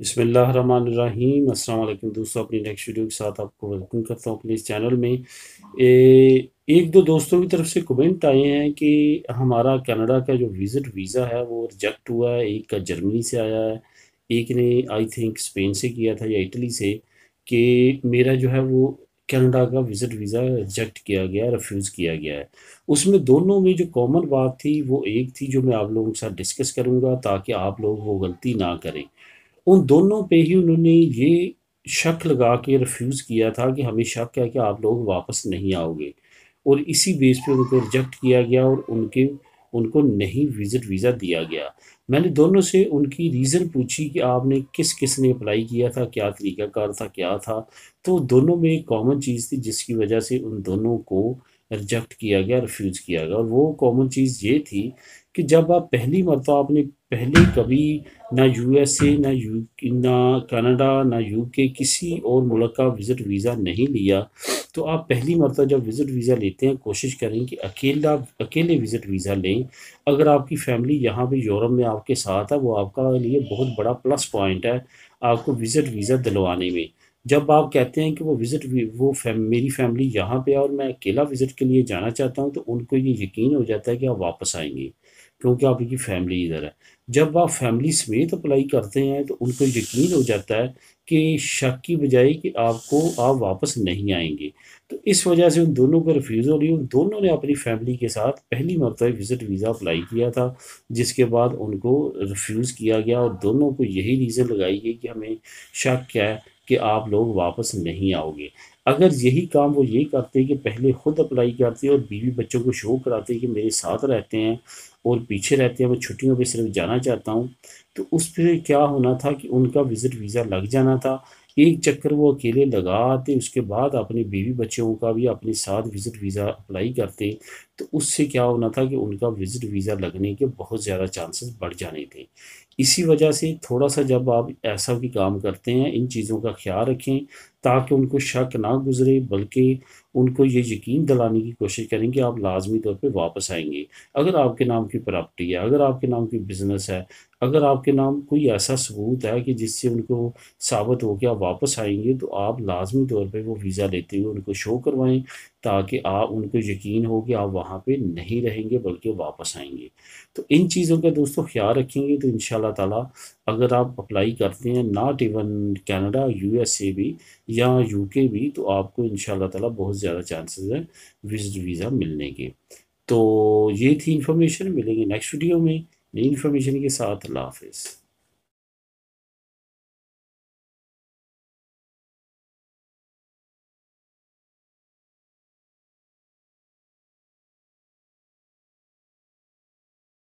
बसमीम अल्लाम दोस्तों अपनी नेक्स्ट वीडियो के साथ आपको वेलकम करता हूँ अपने इस चैनल में ए, एक दो दोस्तों की तरफ से कमेंट आए हैं कि हमारा कनाडा का जो विज़िट वीज़ा है वो रिजेक्ट हुआ है एक का जर्मनी से आया है एक ने आई थिंक स्पेन से किया था या इटली से कि मेरा जो है वो कनाडा का विज़िट वीज़ा रिजेक्ट किया गया रिफ्यूज़ किया गया है उसमें दोनों में जो कॉमन बात थी वो एक थी जो मैं आप लोगों के साथ डिस्कस करूँगा ताकि आप लोग वो गलती ना करें उन दोनों पे ही उन्होंने ये शक लगा के रिफ्यूज़ किया था कि हमें शक है कि आप लोग वापस नहीं आओगे और इसी बेस पे उनको रिजेक्ट किया गया और उनके उनको नहीं विज़िट वीज़ा दिया गया मैंने दोनों से उनकी रीज़न पूछी कि आपने किस किस ने अप्लाई किया था क्या तरीक़ाकार था क्या था तो दोनों में एक कॉमन चीज़ थी जिसकी वजह से उन दोनों को रिजेक्ट किया गया रिफ्यूज किया गया और वो कॉमन चीज़ ये थी कि जब आप पहली मरतबा आपने पहले कभी ना यूएसए ना यू ना कनाडा ना यूके किसी और मुल्क का विज़िट वीज़ा नहीं लिया तो आप पहली मरतबा जब विज़िट वीज़ा लेते हैं कोशिश करें कि अकेला अकेले विज़िट वीज़ा लें अगर आपकी फ़ैमिली यहाँ पे यूरोप में आपके साथ है वो आपका लिए बहुत बड़ा प्लस पॉइंट है आपको विज़िट वीज़ा दिलवाने में जब आप कहते हैं कि वो विज़िट वो फैम, मेरी फैमिली यहाँ पे और मैं अकेला विज़िट के लिए जाना चाहता हूँ तो उनको ये यकीन हो जाता है कि आप वापस आएंगे क्योंकि आपकी फैमिली इधर है जब आप फैमिली समेत अप्लाई करते हैं तो उनको यकीन हो जाता है कि शक की बजाय कि आपको आप वापस नहीं आएंगे तो इस वजह से उन दोनों को रिफ्यूज़ हो रही उन दोनों ने अपनी फैमिली के साथ पहली मरतब विज़िट वीज़ा अप्लाई किया था जिसके बाद उनको रिफ्यूज़ किया गया और दोनों को यही रीज़न लगाई गई कि हमें शक क्या है कि आप लोग वापस नहीं आओगे अगर यही काम वो ये करते कि पहले खुद अप्लाई करते और बीवी बच्चों को शो कराते कि मेरे साथ रहते हैं और पीछे रहते हैं मैं छुट्टियों पे सिर्फ जाना चाहता हूँ तो उस पर क्या होना था कि उनका विज़िट वीज़ा लग जाना था एक चक्कर वो अकेले लगाते उसके बाद अपने बीवी बच्चों का भी अपने साथ विज़िट वीज़ा अप्लाई करते तो उससे क्या होना था कि उनका विजिट वीज़ा लगने के बहुत ज़्यादा चांसेस बढ़ जाने थे इसी वजह से थोड़ा सा जब आप ऐसा भी काम करते हैं इन चीज़ों का ख्याल रखें ताकि उनको शक ना गुजरे बल्कि उनको ये यकीन दिलाने की कोशिश करें कि आप लाजमी तौर पे वापस आएंगे अगर आपके नाम की प्रॉपर्टी है अगर आपके नाम की बिज़नेस है अगर आपके नाम कोई ऐसा सबूत है कि जिससे उनको साबित हो कि आप वापस आएंगे तो आप लाजमी तौर पर वो वीज़ा लेते हुए उनको शो करवाएँ ताकि आप उनको यकीन हो कि आप वहाँ पे नहीं रहेंगे बल्कि वापस आएंगे तो इन चीज़ों का दोस्तों ख्याल रखेंगे तो इन ताला अगर आप अप्लाई करते हैं नॉट इवन कनाडा यूएसए भी या यूके भी तो आपको इन ताला बहुत ज़्यादा चांसेस हैं विजिट वीज़ा मिलने के तो ये थी इन्फॉर्मेशन मिलेंगे नेक्स्ट वीडियो में नई इन्फॉर्मेशन के साथ हाफिज़